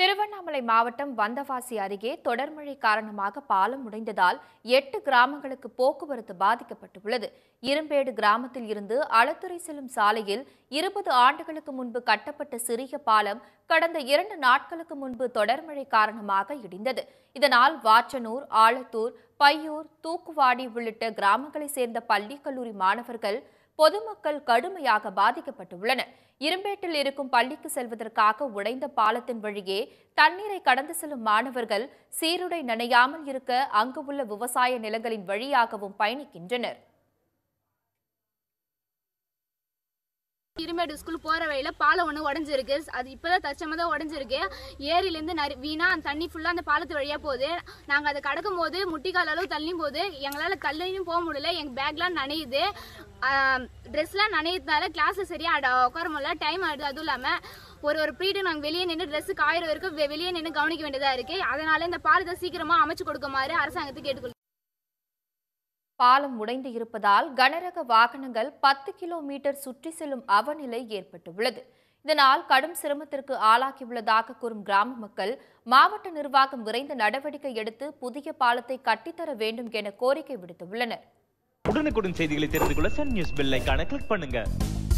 திருவண்ணாமலை மாவட்டம் வந்தவாசி அருகே தொடர் மழை காரணமாக பாலம் உடைந்ததால் எட்டு கிராமங்களுக்கு போக்குவரத்து பாதிக்கப்பட்டுள்ளது இரும்பேடு கிராமத்தில் இருந்து அளத்துறை செல்லும் சாலையில் இருபது ஆண்டுகளுக்கு முன்பு கட்டப்பட்ட சிறிய பாலம் கடந்த இரண்டு நாட்களுக்கு முன்பு தொடர் மழை காரணமாக இடிந்தது இதனால் வாச்சனூர் ஆலத்தூர் பையூர் தூக்குவாடி உள்ளிட்ட கிராமங்களைச் சேர்ந்த பள்ளி கல்லூரி மாணவர்கள் பொதுமக்கள் கடுமையாக பாதிக்கப்பட்டுள்ளனர் இரும்பேட்டில் இருக்கும் பள்ளிக்கு செல்வதற்காக உடைந்த பாலத்தின் வழியே தண்ணீரை கடந்து செல்லும் மாணவர்கள் சீருடை நனையாமல் இருக்க அங்கு உள்ள விவசாய நிலங்களின் வழியாகவும் பயணிக்கின்றனர் இருமேடு ஸ்கூல் போகிற வழியில் பாலம் ஒன்று உடஞ்சிருக்கு அது இப்போ தான் தச்சமாக தான் உடஞ்சிருக்கு ஏரியிலேருந்து நரி வீணாக அந்த தண்ணி ஃபுல்லாக அந்த பாலத்து வழியாக போகுது நாங்கள் அதை கடக்கும் போது முட்டிக்கால் அளவு தள்ளியும் போது எங்களால் தள்ளியும் போக முடியல எங்கள் பேக்லாம் நனையுது ட்ரெஸ்லாம் நனையதுனால கிளாஸில் சரியாக உட்கார முடியல டைம் ஆகிடுது அதுவும் இல்லாமல் ஒரு ஒரு பீரியட் நாங்கள் வெளியே நின்று ட்ரெஸ்ஸு காயிற வரைக்கும் வெளியே நின்று கவனிக்க வேண்டியதாக இருக்குது அதனால் இந்த பாலத்தை சீக்கிரமாக அமைச்சு கொடுக்குமாறு அரசாங்கத்துக்கு கேட்டுக்கொள் பாலம் உடைந்து இருப்பதால் கனரக வாகனங்கள் பத்து கிலோமீட்டர் சுற்றி செல்லும் அவநிலை ஏற்பட்டுள்ளது இதனால் கடும் சிரமத்திற்கு ஆளாகியுள்ளதாக கூறும் கிராம மக்கள் மாவட்ட நிர்வாகம் விரைந்து நடவடிக்கை எடுத்து புதிய பாலத்தை கட்டித்தர வேண்டும் என கோரிக்கை விடுத்துள்ளனர் உடனுக்குடன் செய்திகளை தெரிந்து கொள்ள சன் நியூஸ் பெல் கிளிக் பண்ணுங்க